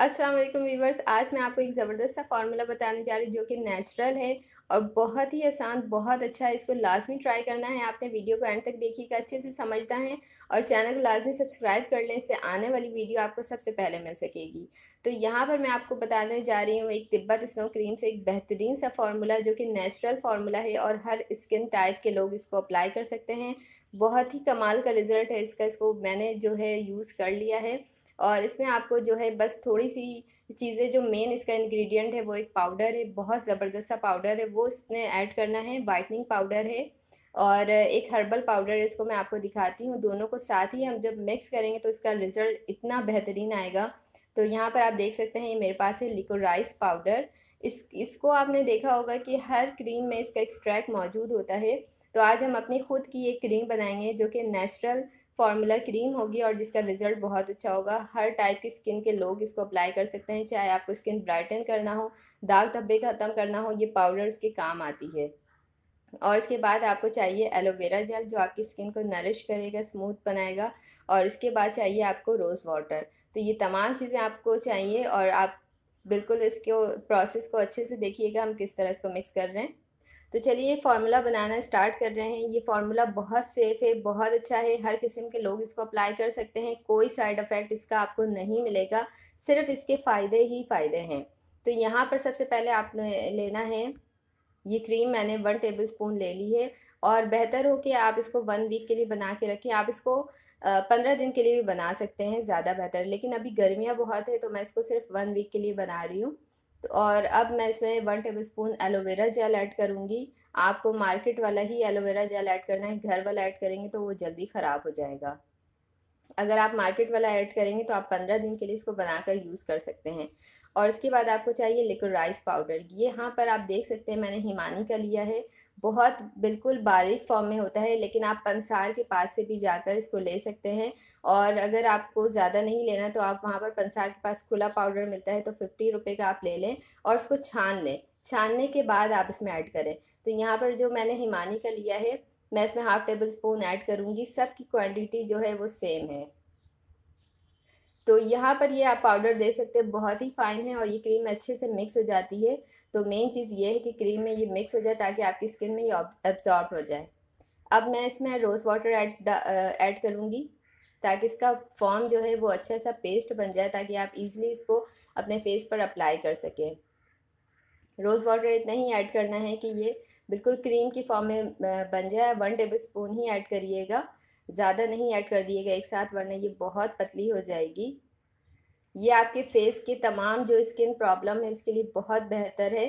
अस्सलाम वालेकुम वीवर्स आज मैं आपको एक ज़बरदस्त सा फार्मूला बताने जा रही हूँ जो कि नेचुरल है और बहुत ही आसान बहुत अच्छा है इसको लाजमी ट्राई करना है आपने वीडियो को एंड तक देखिएगा अच्छे से समझना है और चैनल को लाजमी सब्सक्राइब कर लें इससे आने वाली वीडियो आपको सबसे पहले मिल सकेगी तो यहाँ पर मैं आपको बताने जा रही हूँ एक तिब्बत स्नो क्रीम से एक बेहतरीन सा फार्मूला जो कि नेचुरल फार्मूला है और हर स्किन टाइप के लोग इसको अप्लाई कर सकते हैं बहुत ही कमाल का रिज़ल्ट है इसका इसको मैंने जो है यूज़ कर लिया है और इसमें आपको जो है बस थोड़ी सी चीज़ें जो मेन इसका इंग्रेडिएंट है वो एक पाउडर है बहुत ज़बरदस्त सा पाउडर है वो इसमें ऐड करना है वाइटनिंग पाउडर है और एक हर्बल पाउडर है इसको मैं आपको दिखाती हूँ दोनों को साथ ही हम जब मिक्स करेंगे तो इसका रिज़ल्ट इतना बेहतरीन आएगा तो यहाँ पर आप देख सकते हैं ये मेरे पास है राइस पाउडर इस इसको आपने देखा होगा कि हर क्रीम में इसका एक्सट्रैक्ट मौजूद होता है तो आज हम अपनी खुद की एक क्रीम बनाएंगे जो कि नेचुरल फार्मूला क्रीम होगी और जिसका रिज़ल्ट बहुत अच्छा होगा हर टाइप की स्किन के लोग इसको अप्लाई कर सकते हैं चाहे आपको स्किन ब्राइटन करना हो दाग धब्बे ख़त्म करना हो ये पाउडर उसके काम आती है और इसके बाद आपको चाहिए एलोवेरा जेल जो आपकी स्किन को नरिश करेगा स्मूथ बनाएगा और इसके बाद चाहिए आपको रोज़ वाटर तो ये तमाम चीज़ें आपको चाहिए और आप बिल्कुल इसके प्रोसेस को अच्छे से देखिएगा हम किस तरह इसको मिक्स कर रहे हैं तो चलिए फार्मूला बनाना स्टार्ट कर रहे हैं ये फार्मूला बहुत सेफ़ है बहुत अच्छा है हर किस्म के लोग इसको अप्लाई कर सकते हैं कोई साइड इफ़ेक्ट इसका आपको नहीं मिलेगा सिर्फ इसके फ़ायदे ही फ़ायदे हैं तो यहाँ पर सबसे पहले आपने लेना है ये क्रीम मैंने वन टेबल स्पून ले ली है और बेहतर हो कि आप इसको वन वीक के लिए बना के रखें आप इसको पंद्रह दिन के लिए भी बना सकते हैं ज़्यादा बेहतर लेकिन अभी गर्मियाँ बहुत है तो मैं इसको सिर्फ वन वीक के लिए बना रही हूँ और अब मैं इसमें one tablespoon aloe vera gel add करूँगी आपको मार्केट वाला ही एलोवेरा जेल ऐड करना है घर वाला ऐड करेंगे तो वो जल्दी ख़राब हो जाएगा अगर आप मार्केट वाला ऐड करेंगे तो आप पंद्रह दिन के लिए इसको बनाकर यूज़ कर सकते हैं और इसके बाद आपको चाहिए लिक्विड राइस पाउडर ये यहाँ पर आप देख सकते हैं मैंने हिमानी का लिया है बहुत बिल्कुल बारीक फॉर्म में होता है लेकिन आप पंसार के पास से भी जाकर इसको ले सकते हैं और अगर आपको ज़्यादा नहीं लेना तो आप वहाँ पर पंसार के पास खुला पाउडर मिलता है तो फिफ्टी रुपये का आप ले लें और उसको छान लें छानने के बाद आप इसमें ऐड करें तो यहाँ पर जो मैंने हिमानी का लिया है मैं इसमें हाफ़ टेबल स्पून ऐड करूँगी सब की क्वांटिटी जो है वो सेम है तो यहाँ पर ये आप पाउडर दे सकते हैं बहुत ही फाइन है और ये क्रीम अच्छे से मिक्स हो जाती है तो मेन चीज़ ये है कि क्रीम में ये मिक्स हो जाए ताकि आपकी स्किन में ये एब्जॉर्ब हो जाए अब मैं इसमें रोज़ वाटर ऐड ऐड करूँगी ताकि इसका फॉर्म जो है वो अच्छा सा पेस्ट बन जाए ताकि आप इजीली इसको अपने फेस पर अप्लाई कर सकें रोज़ वाटर इतना ही ऐड करना है कि ये बिल्कुल क्रीम की फॉर्म में बन जाए वन टेबल स्पून ही ऐड करिएगा ज़्यादा नहीं ऐड कर दिएगा एक साथ वरना ये बहुत पतली हो जाएगी ये आपके फेस के तमाम जो स्किन प्रॉब्लम है उसके लिए बहुत बेहतर है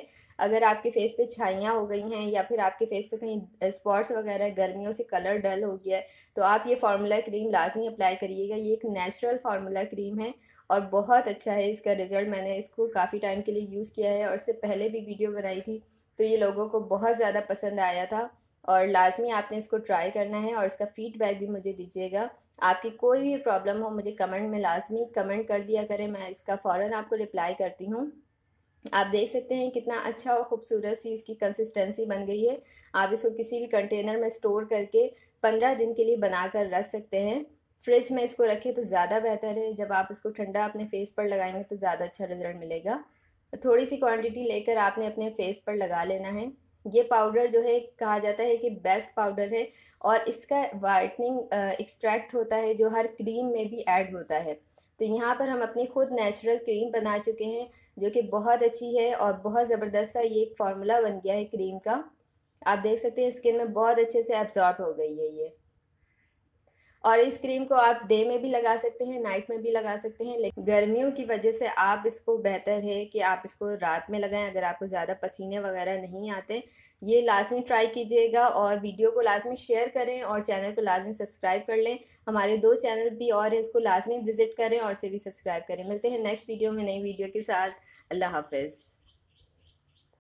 अगर आपके फेस पे छाइयाँ हो गई हैं या फिर आपके फेस पे कहीं स्पॉट्स वगैरह गर्मियों से कलर डल हो गया है तो आप ये फार्मूला क्रीम लाजमी अप्लाई करिएगा ये एक नेचुरल फार्मूला क्रीम है और बहुत अच्छा है इसका रिज़ल्ट मैंने इसको काफ़ी टाइम के लिए यूज़ किया है और इससे पहले भी वीडियो बनाई थी तो ये लोगों को बहुत ज़्यादा पसंद आया था और लाजमी आपने इसको ट्राई करना है और इसका फ़ीडबैक भी मुझे दीजिएगा आपकी कोई भी प्रॉब्लम हो मुझे कमेंट में लाजमी कमेंट कर दिया करें मैं इसका फ़ौर आपको रिप्लाई करती हूँ आप देख सकते हैं कितना अच्छा और ख़ूबसूरत सी इसकी कंसिस्टेंसी बन गई है आप इसको किसी भी कंटेनर में स्टोर करके पंद्रह दिन के लिए बना कर रख सकते हैं फ्रिज में इसको रखें तो ज़्यादा बेहतर है जब आप इसको ठंडा अपने फेस पर लगाएंगे तो ज़्यादा अच्छा रिजल्ट मिलेगा थोड़ी सी क्वांटिटी लेकर आपने अपने फेस पर लगा लेना है ये पाउडर जो है कहा जाता है कि बेस्ट पाउडर है और इसका वाइटनिंग एक्सट्रैक्ट होता है जो हर क्रीम में भी ऐड होता है तो यहाँ पर हम अपनी खुद नेचुरल क्रीम बना चुके हैं जो कि बहुत अच्छी है और बहुत ज़बरदस्त सा ये एक फार्मूला बन गया है क्रीम का आप देख सकते हैं स्किन में बहुत अच्छे से एब्जॉर्ब हो गई है ये और इस क्रीम को आप डे में भी लगा सकते हैं नाइट में भी लगा सकते हैं लेकिन गर्मियों की वजह से आप इसको बेहतर है कि आप इसको रात में लगाएं अगर आपको ज़्यादा पसीने वगैरह नहीं आते ये लाजमी ट्राई कीजिएगा और वीडियो को लाजमी शेयर करें और चैनल को लाजमी सब्सक्राइब कर लें हमारे दो चैनल भी और हैं उसको लाजमी विज़िट करें और से भी सब्सक्राइब करें मिलते हैं नेक्स्ट वीडियो में नई वीडियो के साथ अल्लाह हाफिज़